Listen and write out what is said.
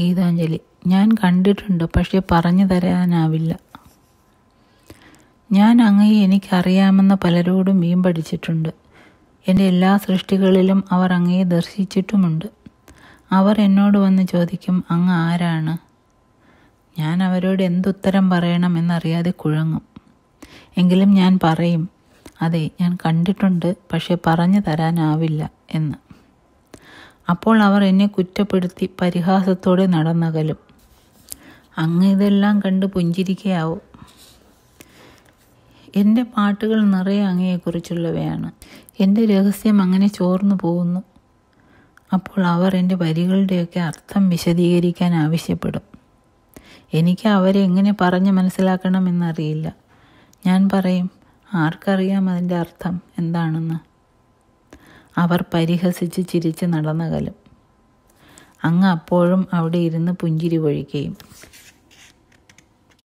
ഗീതാഞ്ജലി ഞാൻ കണ്ടിട്ടുണ്ട് പക്ഷേ പറഞ്ഞു തരാനാവില്ല ഞാൻ അങ്ങയെ എനിക്കറിയാമെന്ന് പലരോടും മീൻ പഠിച്ചിട്ടുണ്ട് എൻ്റെ എല്ലാ സൃഷ്ടികളിലും അവർ അങ്ങയെ ദർശിച്ചിട്ടുമുണ്ട് അവർ എന്നോട് വന്ന് ചോദിക്കും അങ്ങ് ആരാണ് ഞാൻ അവരോട് എന്തുത്തരം പറയണം എന്നറിയാതെ കുഴങ്ങും എങ്കിലും ഞാൻ പറയും അതെ ഞാൻ കണ്ടിട്ടുണ്ട് പക്ഷേ പറഞ്ഞു തരാനാവില്ല എന്ന് അപ്പോൾ അവർ എന്നെ കുറ്റപ്പെടുത്തി പരിഹാസത്തോടെ നടന്നകലും അങ്ങ് ഇതെല്ലാം കണ്ട് പുഞ്ചിരിക്കയാവും എൻ്റെ പാട്ടുകൾ നിറയെ അങ്ങയെക്കുറിച്ചുള്ളവയാണ് എൻ്റെ രഹസ്യം അങ്ങനെ ചോർന്നു പോകുന്നു അപ്പോൾ അവർ എൻ്റെ വരികളുടെയൊക്കെ അർത്ഥം വിശദീകരിക്കാൻ ആവശ്യപ്പെടും എനിക്ക് അവരെ എങ്ങനെ പറഞ്ഞ് മനസ്സിലാക്കണമെന്നറിയില്ല ഞാൻ പറയും ആർക്കറിയാം അതിൻ്റെ അർത്ഥം എന്താണെന്ന് അവർ പരിഹസിച്ച് ചിരിച്ച് നടന്നകലും അങ്ങ് അപ്പോഴും അവിടെ ഇരുന്ന് പുഞ്ചിരി ഒഴിക്കുകയും